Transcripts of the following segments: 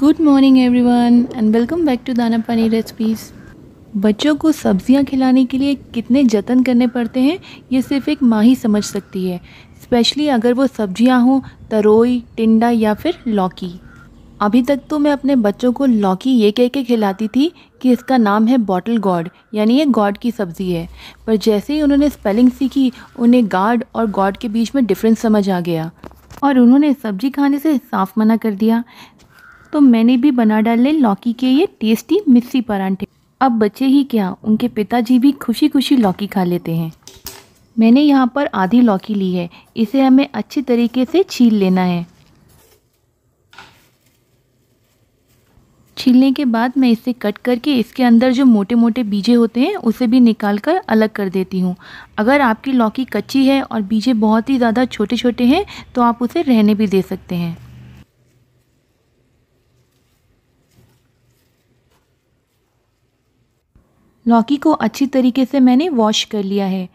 good morning everyone and welcome back to Dana Pani recipes बच्चों को सब्जियां खिलाने के लिए कितने जतन करने पड़ते हैं ये सिर्फ एक माँ ही समझ सकती है स्पेशली अगर वो सब्जियां हों तरोई टिंडा या फिर लौकी अभी तक तो मैं अपने बच्चों को लौकी ये कह के खिलाती थी कि इसका नाम है बॉटल गॉड यानी ये गॉड की सब्ज़ी है पर जैसे ही उन्होंने स्पेलिंग सीखी उन्हें गार्ड और गॉड के बीच में डिफरेंस समझ आ गया और उन्होंने सब्जी खाने से साफ मना कर दिया तो मैंने भी बना डाले लौकी के ये टेस्टी मिस्सी परांठे अब बचे ही क्या उनके पिताजी भी खुशी खुशी लौकी खा लेते हैं मैंने यहाँ पर आधी लौकी ली है इसे हमें अच्छी तरीके से छील लेना है छीलने के बाद मैं इसे कट करके इसके अंदर जो मोटे मोटे बीजे होते हैं उसे भी निकाल कर अलग कर देती हूँ अगर आपकी लौकी कच्ची है और बीजे बहुत ही ज़्यादा छोटे छोटे हैं तो आप उसे रहने भी दे सकते हैं लौकी को अच्छी तरीके से मैंने वॉश कर लिया है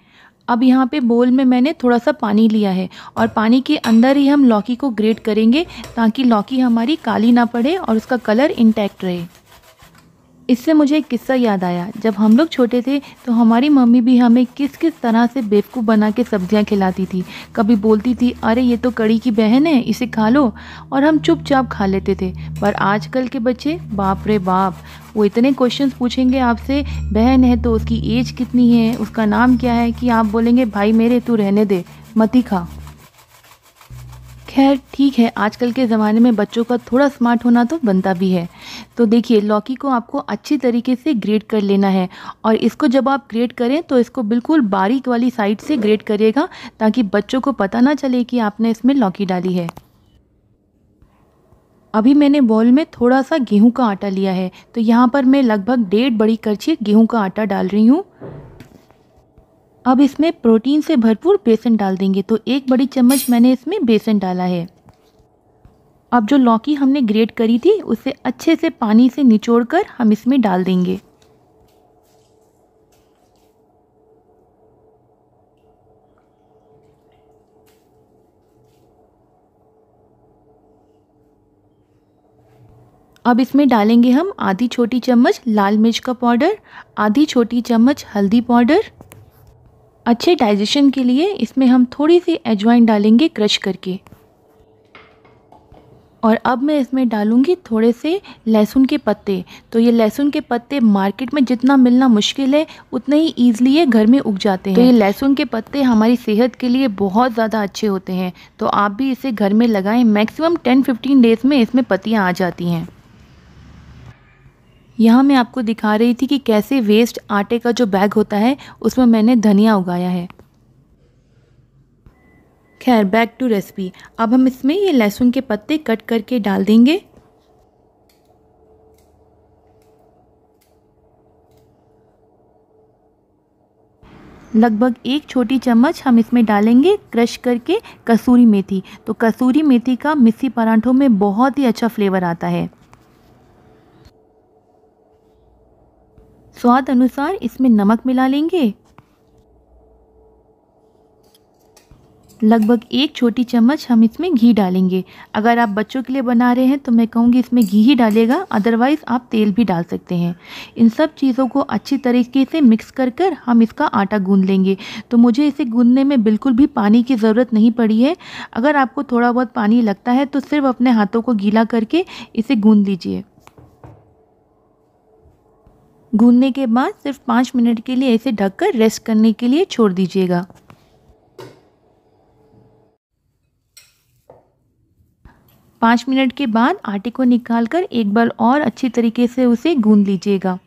अब यहाँ पे बोल में मैंने थोड़ा सा पानी लिया है और पानी के अंदर ही हम लौकी को ग्रेट करेंगे ताकि लौकी हमारी काली ना पड़े और उसका कलर इंटैक्ट रहे इससे मुझे एक किस्सा याद आया जब हम लोग छोटे थे तो हमारी मम्मी भी हमें किस किस तरह से बेवकूफ़ बना के सब्जियाँ खिलाती थी कभी बोलती थी अरे ये तो कड़ी की बहन है इसे खा लो और हम चुपचाप खा लेते थे पर आजकल के बच्चे बाप रे बाप वो इतने क्वेश्चंस पूछेंगे आपसे बहन है तो उसकी एज कितनी है उसका नाम क्या है कि आप बोलेंगे भाई मेरे तू रहने दे मती खा खैर ठीक है आजकल के ज़माने में बच्चों का थोड़ा स्मार्ट होना तो बनता भी है तो देखिए लौकी को आपको अच्छी तरीके से ग्रेट कर लेना है और इसको जब आप ग्रेट करें तो इसको बिल्कुल बारीक वाली साइड से ग्रेट करिएगा ताकि बच्चों को पता ना चले कि आपने इसमें लौकी डाली है अभी मैंने बॉल में थोड़ा सा गेहूं का आटा लिया है तो यहाँ पर मैं लगभग डेढ़ बड़ी करछी गेहूं का आटा डाल रही हूँ अब इसमें प्रोटीन से भरपूर बेसन डाल देंगे तो एक बड़ी चम्मच मैंने इसमें बेसन डाला है अब जो लौकी हमने ग्रेट करी थी उसे अच्छे से पानी से निचोड़ कर हम इसमें डाल देंगे अब इसमें डालेंगे हम आधी छोटी चम्मच लाल मिर्च का पाउडर आधी छोटी चम्मच हल्दी पाउडर अच्छे डाइजेशन के लिए इसमें हम थोड़ी सी एजवाइन डालेंगे क्रश करके और अब मैं इसमें डालूंगी थोड़े से लहसुन के पत्ते तो ये लहसुन के पत्ते मार्केट में जितना मिलना मुश्किल है उतने ही ईजिली ये घर में उग जाते हैं तो ये लहसुन के पत्ते हमारी सेहत के लिए बहुत ज़्यादा अच्छे होते हैं तो आप भी इसे घर में लगाएं मैक्सिमम 10-15 डेज़ में इसमें पत्तियाँ आ जाती हैं यहाँ मैं आपको दिखा रही थी कि कैसे वेस्ट आटे का जो बैग होता है उसमें मैंने धनिया उगाया है खैर बैक टू रेसिपी अब हम इसमें ये लहसुन के पत्ते कट करके डाल देंगे लगभग एक छोटी चम्मच हम इसमें डालेंगे क्रश करके कसूरी मेथी तो कसूरी मेथी का मिस्सी पराठों में बहुत ही अच्छा फ्लेवर आता है स्वाद अनुसार इसमें नमक मिला लेंगे लगभग एक छोटी चम्मच हम इसमें घी डालेंगे अगर आप बच्चों के लिए बना रहे हैं तो मैं कहूँगी इसमें घी ही डालेगा अदरवाइज़ आप तेल भी डाल सकते हैं इन सब चीज़ों को अच्छी तरीके से मिक्स कर कर हम इसका आटा गूंद लेंगे तो मुझे इसे गूंदने में बिल्कुल भी पानी की ज़रूरत नहीं पड़ी है अगर आपको थोड़ा बहुत पानी लगता है तो सिर्फ अपने हाथों को गीला करके इसे गूँध लीजिए गूंदने के बाद सिर्फ पाँच मिनट के लिए इसे ढककर रेस्ट करने के लिए छोड़ दीजिएगा पाँच मिनट के बाद आटे को निकालकर एक बार और अच्छी तरीके से उसे गूंद लीजिएगा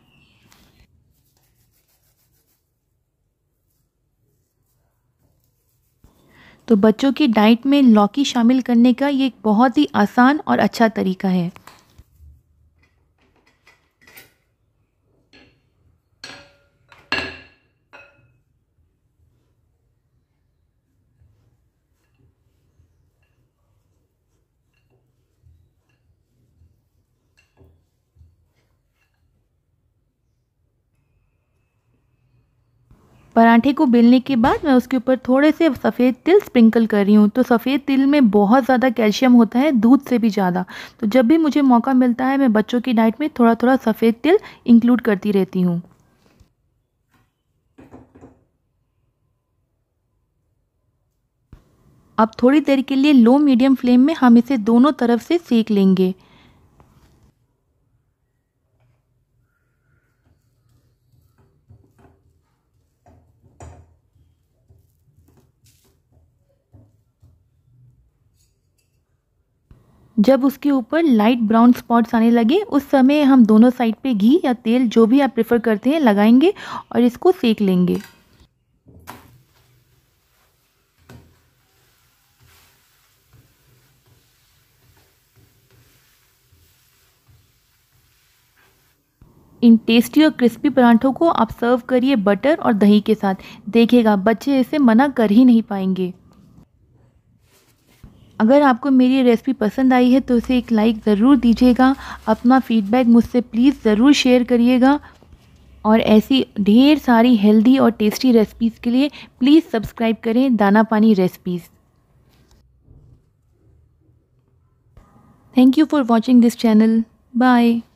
तो बच्चों की डाइट में लौकी शामिल करने का ये एक बहुत ही आसान और अच्छा तरीका है पराठे को बेलने के बाद मैं उसके ऊपर थोड़े से सफ़ेद तिल स्प्रिंकल कर रही हूँ तो सफ़ेद तिल में बहुत ज़्यादा कैल्शियम होता है दूध से भी ज़्यादा तो जब भी मुझे मौका मिलता है मैं बच्चों की डाइट में थोड़ा थोड़ा सफ़ेद तिल इंक्लूड करती रहती हूँ अब थोड़ी देर के लिए लो मीडियम फ्लेम में हम इसे दोनों तरफ से सेक लेंगे जब उसके ऊपर लाइट ब्राउन स्पॉट्स आने लगे उस समय हम दोनों साइड पे घी या तेल जो भी आप प्रेफर करते हैं लगाएंगे और इसको सेक लेंगे इन टेस्टी और क्रिस्पी परांठों को आप सर्व करिए बटर और दही के साथ देखिएगा बच्चे इसे मना कर ही नहीं पाएंगे अगर आपको मेरी रेसिपी पसंद आई है तो उसे एक लाइक ज़रूर दीजिएगा अपना फीडबैक मुझसे प्लीज़ ज़रूर शेयर करिएगा और ऐसी ढेर सारी हेल्दी और टेस्टी रेसिपीज़ के लिए प्लीज़ सब्सक्राइब करें Dana Pani recipes thank you for watching this channel bye